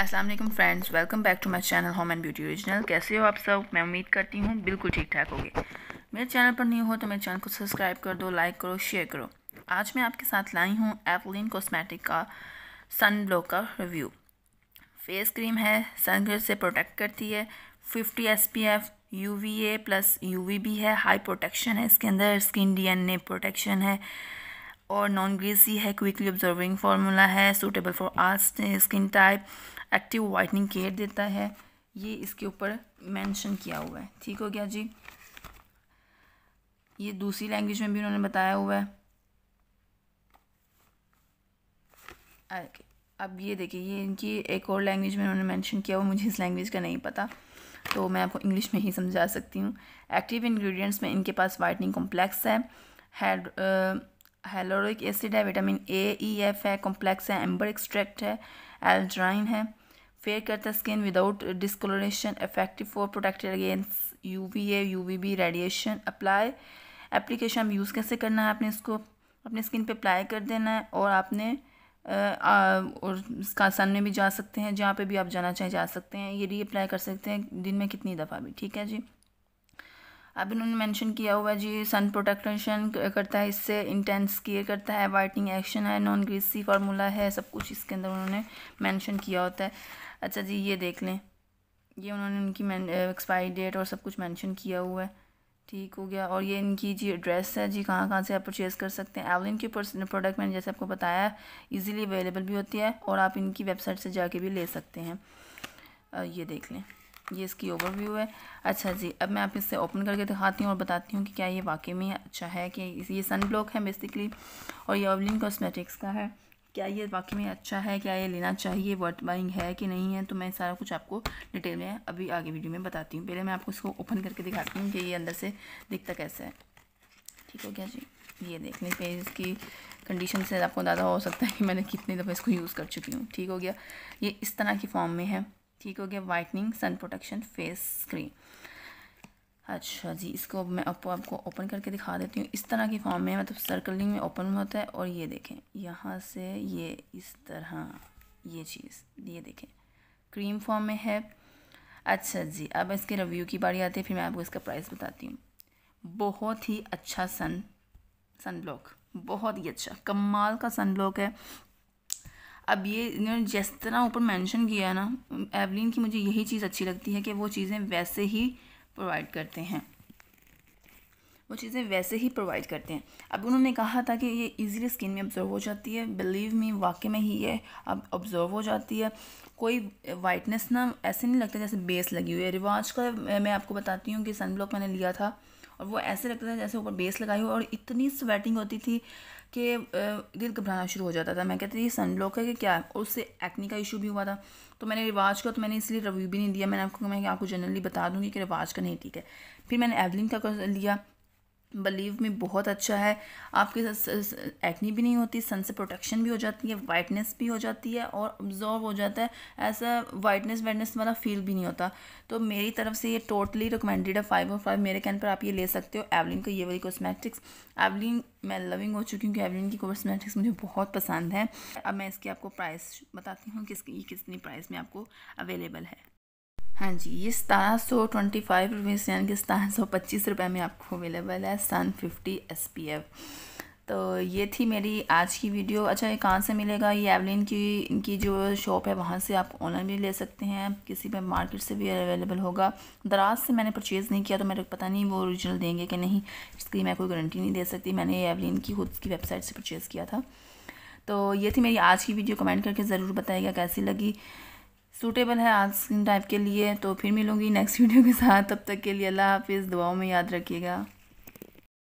अस्सलाम वालेकुम friends welcome back to my channel home and beauty original कैसे हो आप सब मैं उम्मीद करती हूँ बिल्कुल ठीक ठाक होगी मेरे चैनल पर न्यू हो तो मेरे चैनल को सब्सक्राइब कर दो लाइक करो शेयर करो आज मैं आपके साथ लाई हूँ एवलिन कॉस्मेटिक का सन ब्लॉक का रिव्यू फेस क्रीम है सन से प्रोटेक्ट करती है fifty S P F U V A plus U V B है हाई प्रोटेक्शन है इसके अंदर skin D N A protection है और नॉन ग्रीसी है क्विकली ऑब्जर्विंग फार्मूला है suitable for all skin type active whitening care देता है ये इसके ऊपर मेंशन किया हुआ है ठीक हो गया जी ये दूसरी लैंग्वेज में भी उन्होंने बताया हुआ है ओके अब ये देखिए ये इनकी एक और लैंग्वेज में उन्होंने मेंशन किया हुआ मुझे इस लैंग्वेज का नहीं पता तो मैं आपको इंग्लिश में ही समझा सकती हूँ एक्टिव इंग्रेडिएंट्स में इनके पास वाइटनिंग कॉम्प्लेक्स है हेलोरिक एसिड uh, है विटामिन ए ई एफ है कॉम्प्लेक्स है एम्बर एक्सट्रैक्ट है एल्ड्राइन है फेयर करता without cut effective for protected against U V A U V B radiation apply application हम यूज़ कैसे करना है आपने इसको अपने स्किन पे अप्लाई कर देना है और आपने आ, आ, और सन में भी जा सकते हैं जहाँ पे भी आप जाना चाहे जा सकते हैं ये री अप्लाई कर सकते हैं दिन में कितनी दफ़ा भी ठीक है जी अब इन्होंने मेंशन किया हुआ जी सन प्रोटेक्टेशन करता है इससे इंटेंस केयर करता है वाइटनिंग एक्शन है नॉन ग्रीसी फार्मूला है सब कुछ इसके अंदर उन्होंने मेंशन किया होता है अच्छा जी ये देख लें ये उन्होंने उनकी एक्सपायरी डेट और सब कुछ मेंशन किया हुआ है ठीक हो गया और ये इनकी जी एड्रेस है जी कहाँ कहाँ से आप परचेज़ कर सकते हैं एवलिन के प्रोडक्ट मैंने जैसे आपको बताया इजीली अवेलेबल भी होती है और आप इनकी वेबसाइट से जाके भी ले सकते हैं ये देख लें ये इसकी ओवरव्यू है अच्छा जी अब मैं आप इससे ओपन करके दिखाती हूँ और बताती हूँ कि क्या ये वाकई में अच्छा है कि ये सन ब्लॉक है बेसिकली और ये ओवलिन कॉस्मेटिक्स का है क्या ये वाकई में अच्छा है क्या ये लेना चाहिए वर्थ बाइंग है कि नहीं है तो मैं सारा कुछ आपको डिटेल में अभी आगे वीडियो में बताती हूँ पहले मैं आपको इसको ओपन करके दिखाती हूँ कि ये अंदर से दिखता कैसा है ठीक हो गया जी ये देख लें पेज की कंडीशन से आपको अंदाज़ा हो सकता है कि मैंने कितनी दफ़ा इसको यूज़ कर चुकी हूँ ठीक हो गया ये इस तरह की फॉर्म में है ठीक हो गया whitening sun protection face cream अच्छा जी इसको मैं आपको आपको ओपन करके दिखा देती हूँ इस तरह की फॉर्म में मतलब सर्कलिंग में ओपन होता है और ये देखें यहाँ से ये इस तरह ये चीज़ ये देखें क्रीम फॉर्म में है अच्छा जी अब इसके रिव्यू की बारी आती है फिर मैं आपको इसका प्राइस बताती हूँ बहुत ही अच्छा सन सन ब्लॉक बहुत ही अच्छा कमाल का सन ब्लॉक है अब ये इन्होंने जिस तरह ऊपर मेंशन किया ना एवलिन की मुझे यही चीज़ अच्छी लगती है कि वो चीज़ें वैसे ही प्रोवाइड करते हैं वो चीज़ें वैसे ही प्रोवाइड करते हैं अब उन्होंने कहा था कि ये इजीली स्किन में ऑब्जर्व हो जाती है बिलीव मी वाकई में ही ये अब ऑब्जर्व हो जाती है कोई वाइटनेस ना ऐसे नहीं लगता जैसे बेस लगी हुई है रिवाज का मैं आपको बताती हूँ कि सनब्लॉक मैंने लिया था और वो ऐसे लगता था जैसे ऊपर बेस लगाई हो और इतनी स्वेटिंग होती थी कि दिल घबराना शुरू हो जाता था मैं कहती थी सन ब्लॉक है कि क्या है और उससे एक्नी का इशू भी हुआ था तो मैंने रिवाज का तो मैंने इसलिए रिव्यू भी नहीं दिया मैंने आपको मैं आपको जनरली बता दूंगी कि रिवाज का नहीं ठीक है फिर मैंने एवलिन का लिया बिलीव में बहुत अच्छा है आपके एक्नी भी नहीं होती सन से प्रोटेक्शन भी हो जाती है वाइटनेस भी हो जाती है और ऑब्जॉर्व हो जाता है ऐसा वाइटनेस वाइटनेस वाला फील भी नहीं होता तो मेरी तरफ से ये टोटली रिकमेंडेड है फाइव और फाइव मेरे कैन पर आप ये ले सकते हो एवलिन का ये वाली कॉस्मेटिक्स एवलिन मैं लविंग हो चुकी हूँ क्योंकि एवलिन की कॉस्मेटिक्स मुझे बहुत पसंद है अब मैं इसकी आपको प्राइस बताती हूँ कि इसकी कितनी प्राइस में आपको अवेलेबल है हाँ जी ये सतारह सौ ट्वेंटी फाइव रुपये से यानी कि सतारह सौ पच्चीस रुपये में आपको अवेलेबल है sun fifty S P F तो ये थी मेरी आज की वीडियो अच्छा ये कहाँ से मिलेगा ये एवलिन की इनकी जो शॉप है वहाँ से आप ऑनलाइन भी ले सकते हैं किसी भी मार्केट से भी अवेलेबल होगा दराज से मैंने परचेज़ नहीं किया तो मेरे को पता नहीं वो ओरिजिनल देंगे कि नहीं इसकी मैं कोई गारंटी नहीं दे सकती मैंने ये एवलिन की खुद की वेबसाइट से परचेज़ किया था तो ये थी मेरी आज की वीडियो कमेंट करके ज़रूर बताएगा कैसी लगी सूटेबल है आज टाइप के लिए तो फिर मिलूंगी नेक्स्ट वीडियो के साथ तब तक के लिए अल्लाह हाफिज़ दुआओं में याद रखिएगा